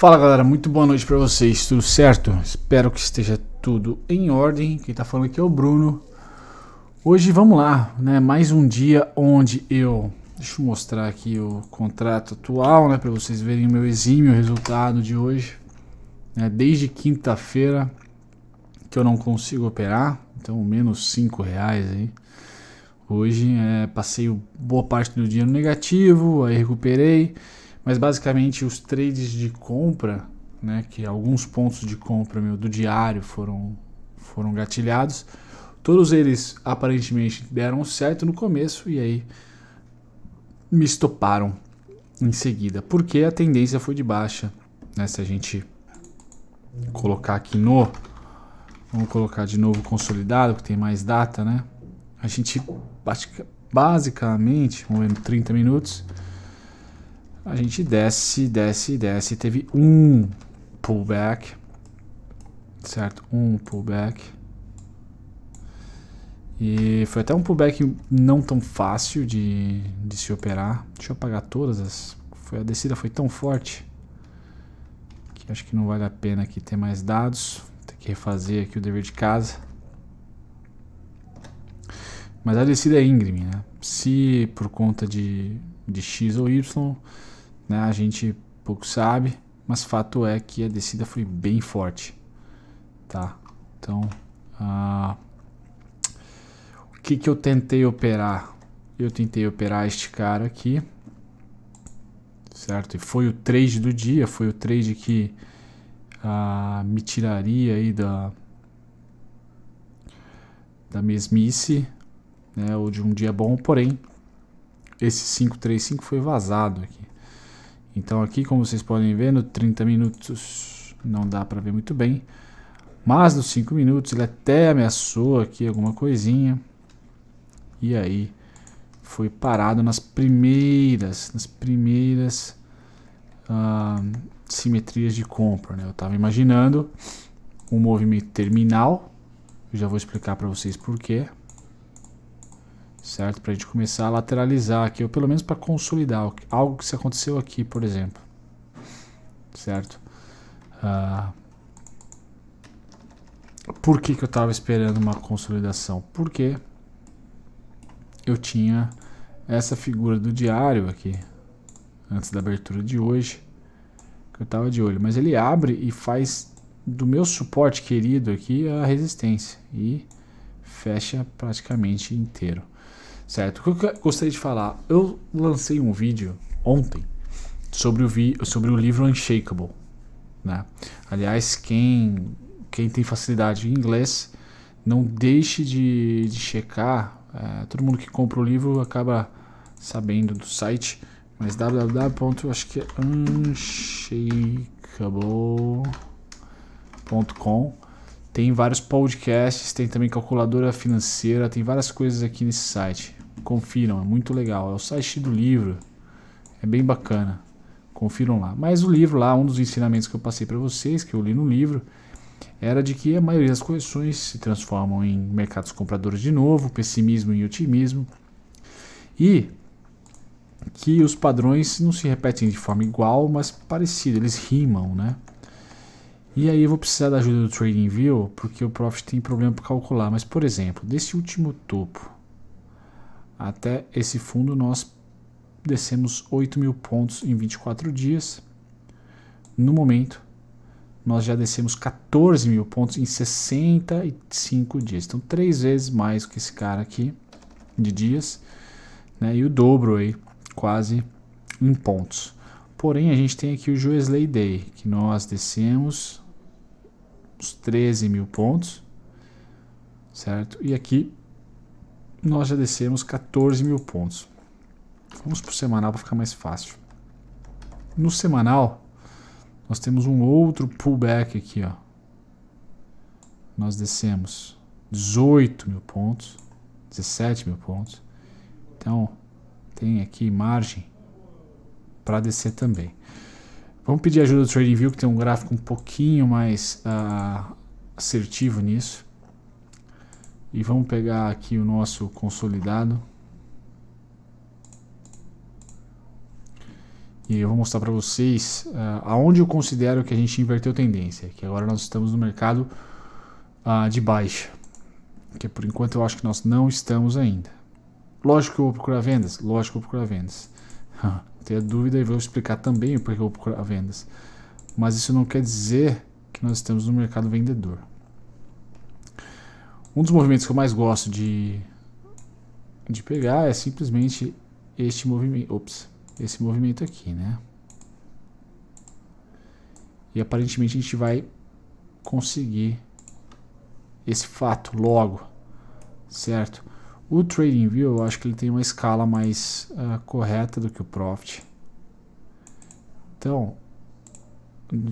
Fala galera, muito boa noite para vocês, tudo certo? Espero que esteja tudo em ordem. Quem tá falando aqui é o Bruno. Hoje vamos lá, né? Mais um dia onde eu. Deixa eu mostrar aqui o contrato atual, né? Para vocês verem o meu exímio resultado de hoje. Né? Desde quinta-feira que eu não consigo operar, então menos 5 reais aí. Hoje é, passei boa parte do dia no negativo, aí recuperei. Mas basicamente os trades de compra, né, que alguns pontos de compra meu do diário foram, foram gatilhados, todos eles aparentemente deram certo no começo e aí me estoparam em seguida, porque a tendência foi de baixa. Né? Se a gente colocar aqui no. Vamos colocar de novo consolidado, que tem mais data, né? A gente basicamente, vamos ver, 30 minutos, a gente desce, desce, desce. Teve um pullback. Certo? Um pullback. E foi até um pullback não tão fácil de, de se operar. Deixa eu apagar todas as. Foi, a descida foi tão forte que acho que não vale a pena aqui ter mais dados. Tem que refazer aqui o dever de casa. Mas a descida é íngreme, né? Se por conta de, de X ou Y né? A gente pouco sabe, mas fato é que a descida foi bem forte, tá? Então, uh, o que que eu tentei operar? Eu tentei operar este cara aqui, certo? E foi o trade do dia, foi o trade que uh, me tiraria aí da da mesmice, né? Ou de um dia bom, porém esse 535 foi vazado aqui. Então aqui, como vocês podem ver, no 30 minutos não dá para ver muito bem. Mas nos 5 minutos ele até ameaçou aqui alguma coisinha. E aí foi parado nas primeiras, nas primeiras ah, simetrias de compra. Né? Eu estava imaginando um movimento terminal. Eu já vou explicar para vocês porquê certo? Para a gente começar a lateralizar aqui, ou pelo menos para consolidar algo que se aconteceu aqui, por exemplo, certo? Ah, por que, que eu estava esperando uma consolidação? Porque eu tinha essa figura do diário aqui, antes da abertura de hoje, que eu estava de olho. Mas ele abre e faz do meu suporte querido aqui a resistência e fecha praticamente inteiro certo? O que eu gostaria de falar? Eu lancei um vídeo ontem sobre o, vi sobre o livro Unshakable, né? Aliás, quem, quem tem facilidade em inglês, não deixe de, de checar. É, todo mundo que compra o livro acaba sabendo do site, mas www. acho que é unshakable.com tem vários podcasts, tem também calculadora financeira, tem várias coisas aqui nesse site. Confiram, é muito legal. É o site do livro. É bem bacana. Confiram lá. Mas o livro lá, um dos ensinamentos que eu passei para vocês, que eu li no livro, era de que a maioria das correções se transformam em mercados compradores de novo, pessimismo e otimismo. E que os padrões não se repetem de forma igual, mas parecida, eles rimam, né? E aí eu vou precisar da ajuda do TradingView, porque o Profit tem problema para calcular. Mas, por exemplo, desse último topo até esse fundo nós descemos 8 mil pontos em 24 dias. No momento, nós já descemos 14 mil pontos em 65 dias. Então, três vezes mais que esse cara aqui de dias. Né? E o dobro aí, quase em pontos. Porém, a gente tem aqui o Joesley Day, que nós descemos os 13 mil pontos, certo? E aqui nós já descemos 14 mil pontos. Vamos para o semanal para ficar mais fácil. No semanal, nós temos um outro pullback aqui. Ó. Nós descemos 18 mil pontos, 17 mil pontos. Então, tem aqui margem para descer também. Vamos pedir ajuda do TradingView, que tem um gráfico um pouquinho mais uh, assertivo nisso. E vamos pegar aqui o nosso consolidado. E eu vou mostrar para vocês uh, aonde eu considero que a gente inverteu tendência, que agora nós estamos no mercado uh, de baixa, que por enquanto eu acho que nós não estamos ainda. Lógico que eu vou procurar vendas, lógico que eu vou procurar vendas. Tenha dúvida e vou explicar também porque eu vou procurar vendas. Mas isso não quer dizer que nós estamos no mercado vendedor. Um dos movimentos que eu mais gosto de, de pegar é simplesmente este movimento, ops, esse movimento aqui, né? E aparentemente a gente vai conseguir esse fato logo, certo? O Trading View eu acho que ele tem uma escala mais uh, correta do que o Profit. Então,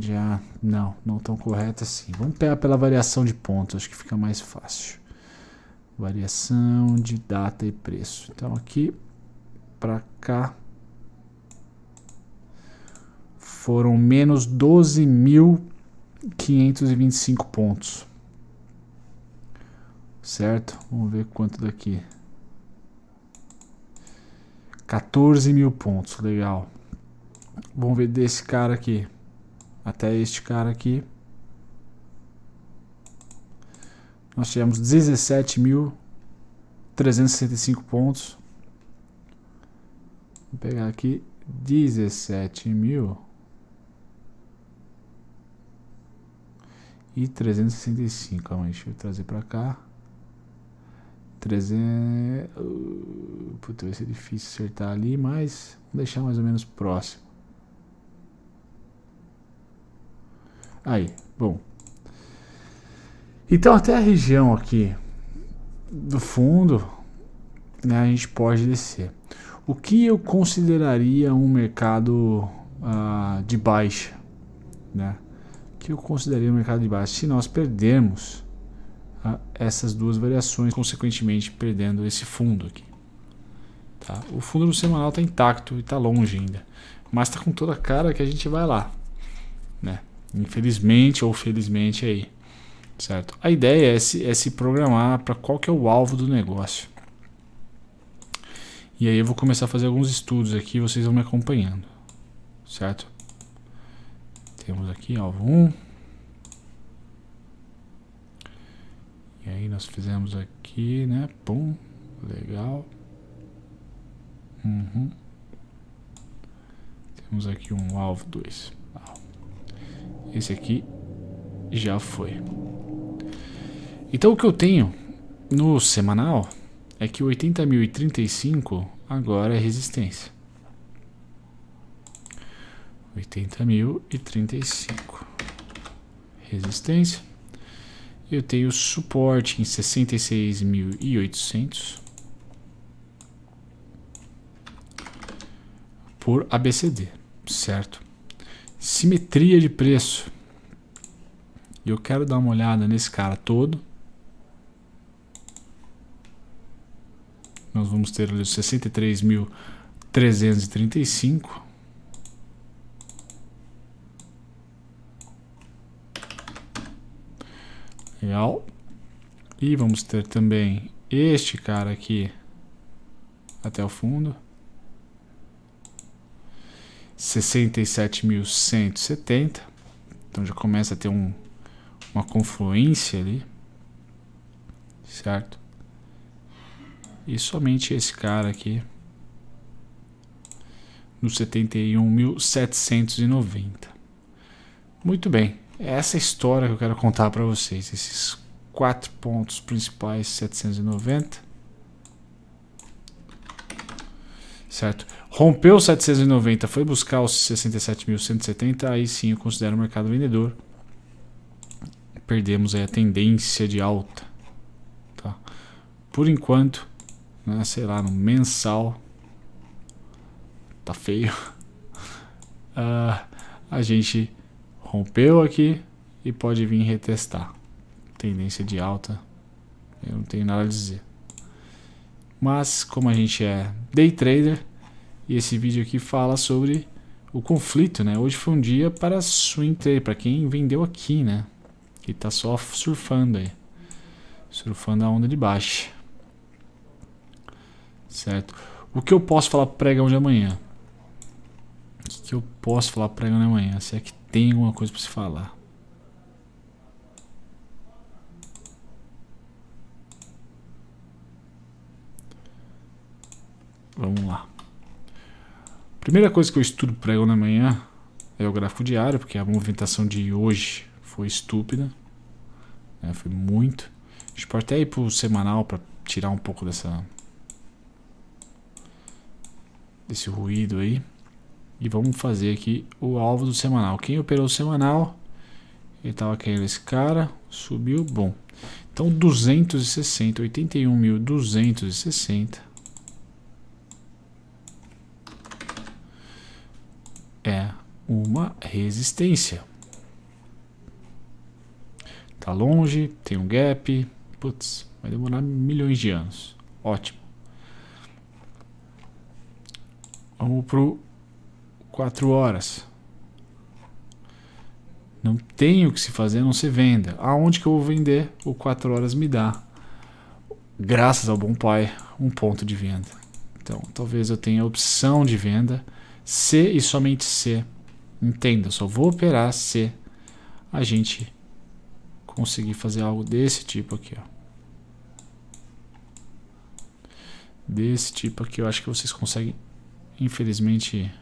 já, não, não tão correta assim. Vamos pegar pela variação de pontos, acho que fica mais fácil. Variação de data e preço. Então aqui para cá foram menos 12.525 pontos. Certo? Vamos ver quanto daqui. 14 mil pontos, legal. Vamos ver desse cara aqui até este cara aqui, nós tivemos 17.365 pontos. Vou pegar aqui 17.000 e 365. Calma aí, deixa eu trazer para cá. 300. Uh, puta, vai ser difícil acertar ali, mas vou deixar mais ou menos próximo. Aí, bom. Então até a região aqui do fundo, né, a gente pode descer. O que eu consideraria um mercado uh, de baixa, né? O que eu consideraria um mercado de baixa se nós perdermos uh, essas duas variações, consequentemente perdendo esse fundo aqui. Tá? O fundo do semanal está intacto e está longe ainda, mas está com toda a cara que a gente vai lá, né? Infelizmente ou felizmente aí, certo? A ideia é se, é se programar para qual que é o alvo do negócio. E aí eu vou começar a fazer alguns estudos aqui, vocês vão me acompanhando, certo? Temos aqui alvo 1. E aí nós fizemos aqui, né? Pum, legal. Uhum. Temos aqui um alvo 2. Esse aqui já foi. Então o que eu tenho no semanal é que 80.035 agora é resistência. 80.035 resistência. Eu tenho suporte em 66.800 por ABCD, certo? Simetria de preço. E eu quero dar uma olhada nesse cara todo. Nós vamos ter ali os 63.335. Legal. E vamos ter também este cara aqui até o fundo. 67.170. Então já começa a ter um, uma confluência ali, certo? E somente esse cara aqui no 71.790. Muito bem, é essa história que eu quero contar para vocês, esses quatro pontos principais 790 certo? Rompeu os 790, foi buscar os 67.170, aí sim eu considero o mercado vendedor. Perdemos aí a tendência de alta. Tá? Por enquanto, né, sei lá, no mensal, tá feio. Uh, a gente rompeu aqui e pode vir retestar. Tendência de alta, eu não tenho nada a dizer. Mas como a gente é day trader e esse vídeo aqui fala sobre o conflito, né? Hoje foi um dia para swing trade, para quem vendeu aqui, né? Que está só surfando aí. Surfando a onda de baixo. Certo? O que eu posso falar pro pregão de amanhã? O que eu posso falar pro pregão de amanhã? Se é que tem alguma coisa para se falar. Vamos lá. Primeira coisa que eu estudo para eu na manhã é o gráfico diário, porque a movimentação de hoje foi estúpida. Né? Foi muito. A gente pode até ir pro semanal para tirar um pouco dessa desse ruído aí. E vamos fazer aqui o alvo do semanal. Quem operou o semanal, ele estava querendo esse cara, subiu, bom. Então 260, 81.260 uma resistência. Tá longe, tem um gap. Putz, vai demorar milhões de anos. Ótimo. Vamos pro 4 horas. Não tem o que se fazer a não ser venda. Aonde que eu vou vender? O 4 horas me dá. Graças ao bom pai, um ponto de venda. Então, talvez eu tenha opção de venda se e somente se Entenda, só vou operar se a gente conseguir fazer algo desse tipo aqui, ó. Desse tipo aqui, eu acho que vocês conseguem, infelizmente,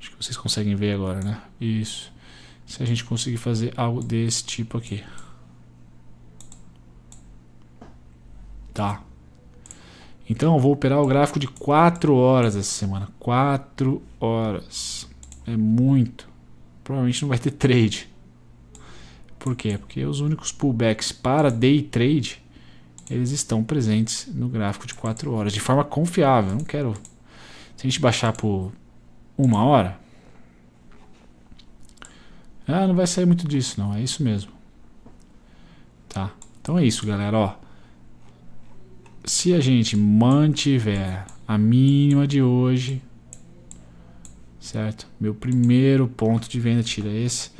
acho que vocês conseguem ver agora, né? Isso. Se a gente conseguir fazer algo desse tipo aqui. Tá. Então eu vou operar o gráfico de 4 horas essa semana. 4 horas. É muito. Provavelmente não vai ter trade. Por quê? Porque os únicos pullbacks para day trade eles estão presentes no gráfico de 4 horas, de forma confiável. Não quero. Se a gente baixar por uma hora. Ah, não vai sair muito disso, não. É isso mesmo. Tá? Então é isso, galera. Ó, se a gente mantiver a mínima de hoje, certo? Meu primeiro ponto de venda, tira é esse.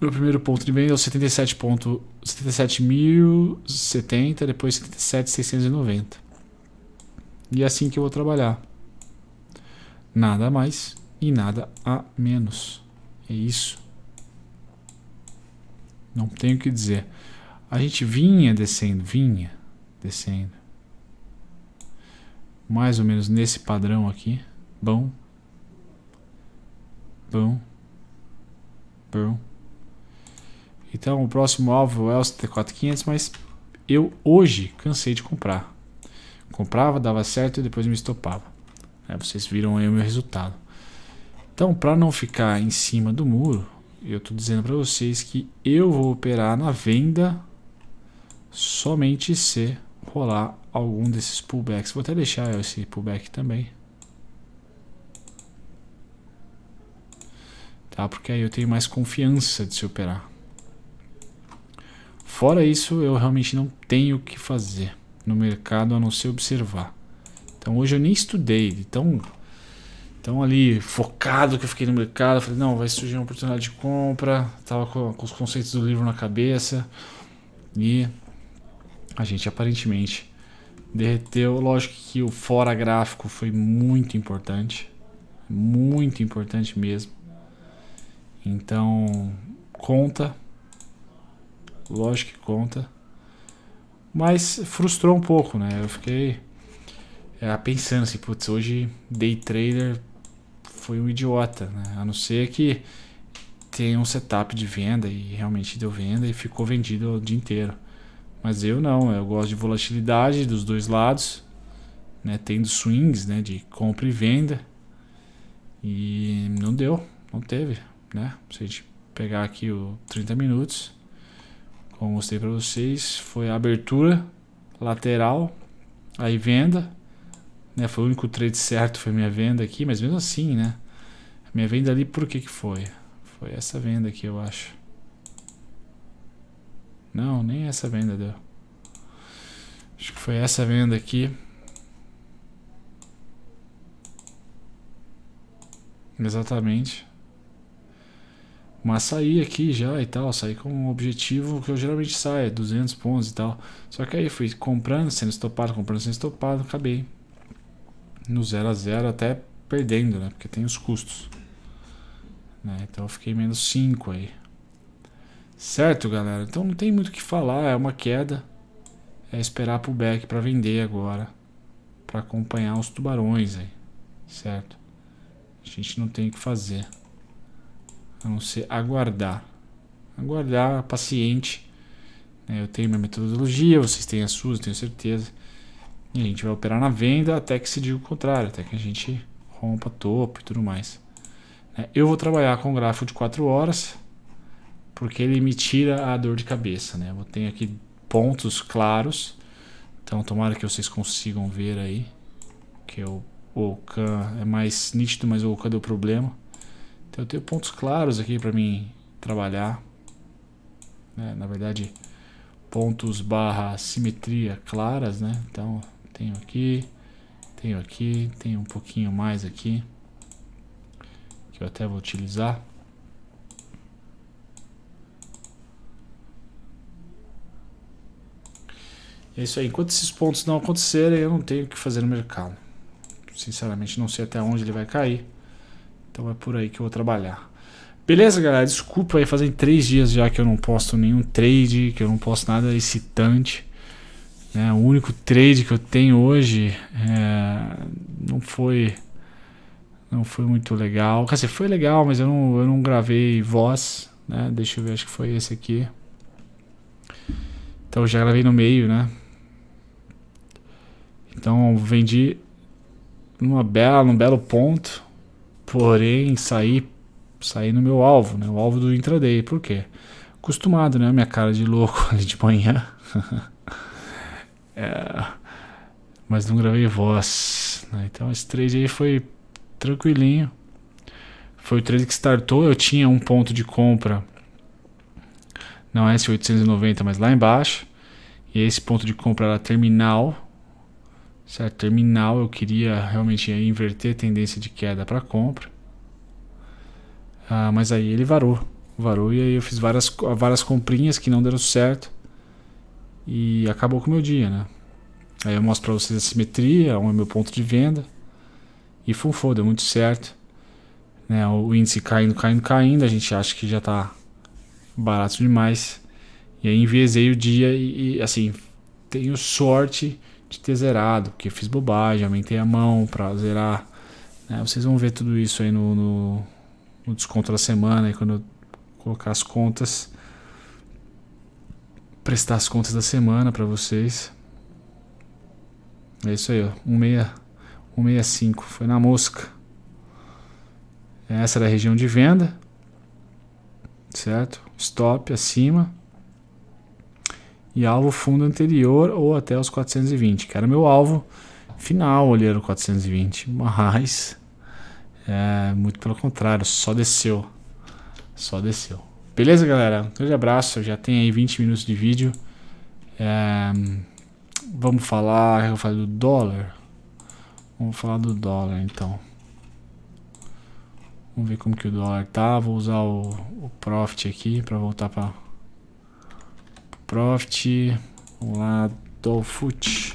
Meu primeiro ponto de venda é o 77.070, 77 depois 77.690. E é assim que eu vou trabalhar. Nada mais e nada a menos. É isso. Não tenho o que dizer. A gente vinha descendo, vinha descendo. Mais ou menos nesse padrão aqui bom, bom, bom. Então o próximo alvo é o CT4500, mas eu hoje cansei de comprar. Comprava, dava certo e depois me estopava. É, vocês viram aí o meu resultado. Então, para não ficar em cima do muro, eu estou dizendo para vocês que eu vou operar na venda somente se rolar algum desses pullbacks. Vou até deixar esse pullback também. tá? Porque aí eu tenho mais confiança de se operar. Fora isso, eu realmente não tenho o que fazer no mercado a não ser observar. Então hoje eu nem estudei, então tão ali focado que eu fiquei no mercado, falei, não, vai surgir uma oportunidade de compra, tava com, com os conceitos do livro na cabeça e a gente aparentemente derreteu. Lógico que o fora gráfico foi muito importante, muito importante mesmo. Então, conta. Lógico que conta. Mas frustrou um pouco, né? Eu fiquei é, pensando assim, putz, hoje day trader foi um idiota, né? A não ser que tenha um setup de venda e realmente deu venda e ficou vendido o dia inteiro. Mas eu não, eu gosto de volatilidade dos dois lados, né? Tendo swings, né? De compra e venda. E não deu, não teve né? Se a gente pegar aqui o 30 minutos, como mostrei para vocês, foi a abertura lateral, aí venda, né? Foi o único trade certo, foi minha venda aqui, mas mesmo assim, né? Minha venda ali, por que que foi? Foi essa venda aqui, eu acho. Não, nem essa venda deu. Acho que foi essa venda aqui. Exatamente. Mas saí aqui já e tal, saí com um objetivo que eu geralmente saio, 200 é pontos e tal. Só que aí fui comprando, sendo estopado, comprando, sendo estopado, acabei no 0 a 0 até perdendo, né? Porque tem os custos. Né? Então eu fiquei menos 5 aí. Certo, galera? Então não tem muito o que falar, é uma queda. É esperar pro back para vender agora, para acompanhar os tubarões aí. Certo? A gente não tem o que fazer a não ser aguardar. Aguardar paciente. Né? Eu tenho minha metodologia, vocês têm as suas, tenho certeza. E a gente vai operar na venda até que se diga o contrário, até que a gente rompa topo e tudo mais. Né? Eu vou trabalhar com um gráfico de 4 horas, porque ele me tira a dor de cabeça. Né? Eu tenho aqui pontos claros, então tomara que vocês consigam ver aí, que é o Ocan é mais nítido, mas o Ocan deu problema. Então eu tenho pontos claros aqui para mim trabalhar. Né? Na verdade, pontos barra simetria claras, né? Então tenho aqui, tenho aqui, tenho um pouquinho mais aqui. Que eu até vou utilizar. É isso aí. Enquanto esses pontos não acontecerem, eu não tenho o que fazer no mercado. Sinceramente, não sei até onde ele vai cair. Então é por aí que eu vou trabalhar. Beleza, galera? Desculpa aí, fazem três dias já que eu não posto nenhum trade, que eu não posto nada excitante. Né? O único trade que eu tenho hoje é... não foi não foi muito legal. Quer dizer, foi legal, mas eu não, eu não gravei voz. Né? Deixa eu ver, acho que foi esse aqui. Então eu já gravei no meio, né? Então vendi numa bela, num belo ponto porém saí, saí no meu alvo, né? o alvo do intraday. Por quê? Acostumado, né? Minha cara de louco ali de manhã. é, mas não gravei voz. Né? Então esse trade aí foi tranquilinho. Foi o trade que startou. Eu tinha um ponto de compra não S890, mas lá embaixo. E esse ponto de compra era terminal certo? Terminal, eu queria realmente inverter a tendência de queda para compra. Ah, mas aí ele varou, varou e aí eu fiz várias, várias comprinhas que não deram certo e acabou com o meu dia, né? Aí eu mostro para vocês a simetria, onde é meu ponto de venda e funfou, deu muito certo. Né, o índice caindo, caindo, caindo, a gente acha que já está barato demais. E aí enviesei o dia e, e assim, tenho sorte de ter zerado, porque fiz bobagem, aumentei a mão para zerar. Né? Vocês vão ver tudo isso aí no, no, no desconto da semana, aí quando eu colocar as contas, prestar as contas da semana para vocês. É isso aí, ó. 165. Foi na mosca. Essa era é a região de venda. Certo? Stop acima e alvo fundo anterior ou até os 420, que era meu alvo final ali era o 420, mas é, muito pelo contrário, só desceu, só desceu. Beleza, galera? Um grande abraço, já tem aí 20 minutos de vídeo. É, vamos falar, eu falei do dólar. Vamos falar do dólar, então. Vamos ver como que o dólar tá. Vou usar o, o Profit aqui para voltar para Profit. Vamos lá, Dolfoot.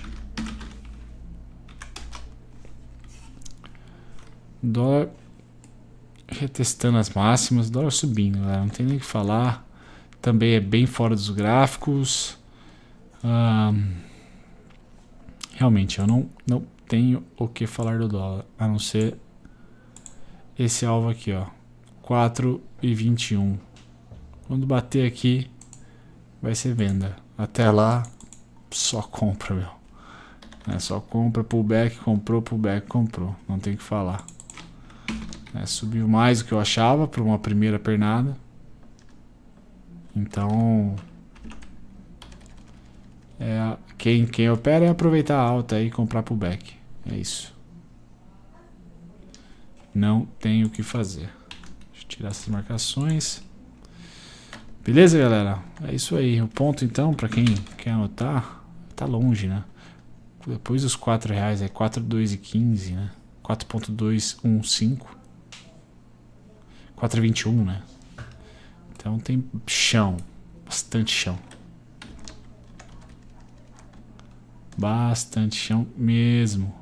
Dólar retestando as máximas, dólar subindo, galera. não tem nem o que falar. Também é bem fora dos gráficos. realmente, eu não, não tenho o que falar do dólar, a não ser esse alvo aqui, ó, 4,21. Quando bater aqui, vai ser venda. Até lá, só compra, meu. É só compra, pullback, comprou, pullback, comprou. Não tem que falar. É, subiu mais do que eu achava para uma primeira pernada. Então, é, quem, quem opera é aproveitar a alta e comprar pullback. É isso. Não tem o que fazer. Deixa eu tirar essas marcações. Beleza, galera? É isso aí. O ponto, então, para quem quer anotar, tá longe, né? Depois dos 4 reais, é 4,215, né? 4,215. 4,21, né? Então tem chão. Bastante chão. Bastante chão mesmo.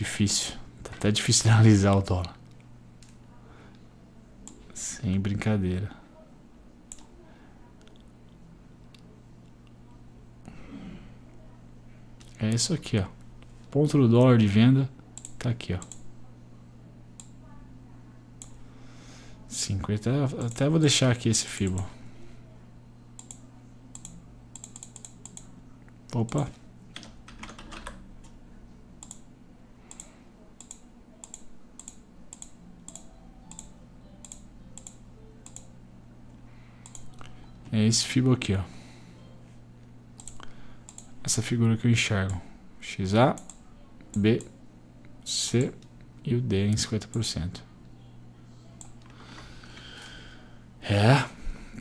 Difícil. Tá até difícil de analisar o dólar. Sem brincadeira. É isso aqui, ó. Ponto do dólar de venda tá aqui, ó. 50. Até vou deixar aqui esse fibo. Opa. É esse fibo aqui, ó. Essa figura que eu enxergo. XA, B, C e o D em 50%. É,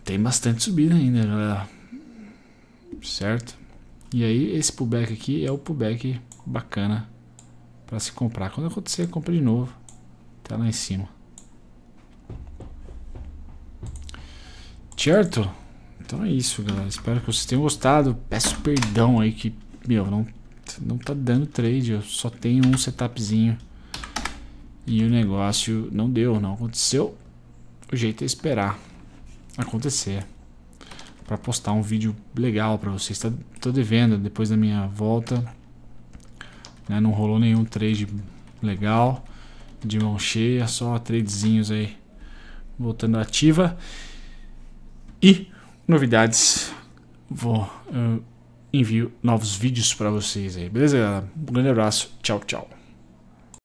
tem bastante subida ainda, galera. Certo? E aí, esse pullback aqui é o pullback bacana para se comprar. Quando acontecer, compra de novo. Tá lá em cima. Certo? Então é isso, galera. Espero que vocês tenham gostado. Peço perdão aí que, meu, não, não tá dando trade. Eu só tenho um setupzinho. E o negócio não deu, não aconteceu. O jeito é esperar acontecer. para postar um vídeo legal para vocês. Tá, tô devendo depois da minha volta. Né? Não rolou nenhum trade legal. De mão cheia, só tradezinhos aí. Voltando ativa. E novidades, vou, eh, envio novos vídeos para vocês aí, beleza? Um grande abraço, tchau, tchau.